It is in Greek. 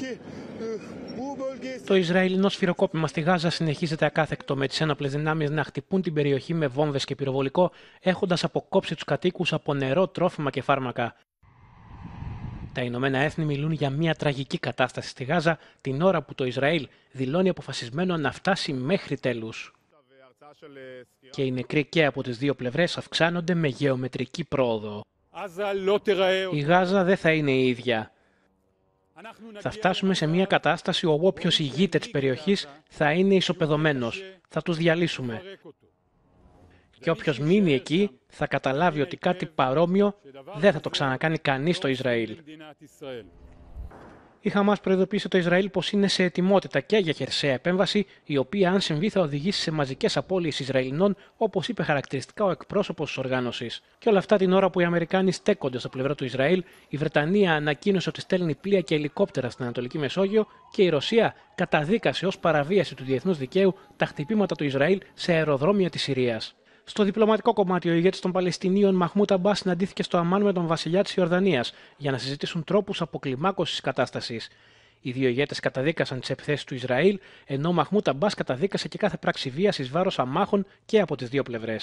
Ε, το Ισραηλινό σφυροκόπημα στη Γάζα συνεχίζεται ακάθεκτο με τις ένοπλες δυνάμεις να χτυπούν την περιοχή με βόμβες και πυροβολικό, έχοντας αποκόψει τους κατοίκους από νερό, τρόφιμα και φάρμακα. Τα Ηνωμένα Έθνη μιλούν για μια τραγική κατάσταση στη Γάζα την ώρα που το Ισραήλ δηλώνει αποφασισμένο να φτάσει μέχρι τέλους. Και οι νεκροί και από τις δύο πλευρές αυξάνονται με γεωμετρική πρόοδο. Η Γάζα δεν θα είναι η ίδια. Θα φτάσουμε σε μια κατάσταση όπου όποιος ηγείται της περιοχής θα είναι ισοπεδωμένος. Θα τους διαλύσουμε. Και όποιος μείνει εκεί θα καταλάβει ότι κάτι παρόμοιο δεν θα το ξανακάνει κανείς στο Ισραήλ η Χαμάς προειδοποίησε το Ισραήλ πως είναι σε ετοιμότητα και για χερσαία επέμβαση, η οποία, αν συμβεί, θα οδηγήσει σε μαζικές απώλειες Ισραηλινών, όπως είπε χαρακτηριστικά ο εκπρόσωπος της οργάνωσης. Και όλα αυτά την ώρα που οι Αμερικάνοι στέκονται στο πλευρό του Ισραήλ, η Βρετανία ανακοίνωσε ότι στέλνει πλοία και ελικόπτερα στην Ανατολική Μεσόγειο και η Ρωσία καταδίκασε ως παραβίαση του διεθνούς δικαίου τα χτυπήματα του Ισραήλ σε αεροδρόμια της Συρίας. Στο διπλωματικό κομμάτι, ο ηγέτης των Παλαιστινίων Μαχμούτα Μπάς συναντήθηκε στο Αμάν με τον βασιλιά της Ιορδανίας για να συζητήσουν τρόπους αποκλιμάκωσης κατάστασης. Οι δύο ηγέτες καταδίκασαν τις επιθέσεις του Ισραήλ, ενώ ο Μαχμούτα Μπάς καταδίκασε και κάθε πράξη βίας εις βάρος αμάχων και από τις δύο πλευρές.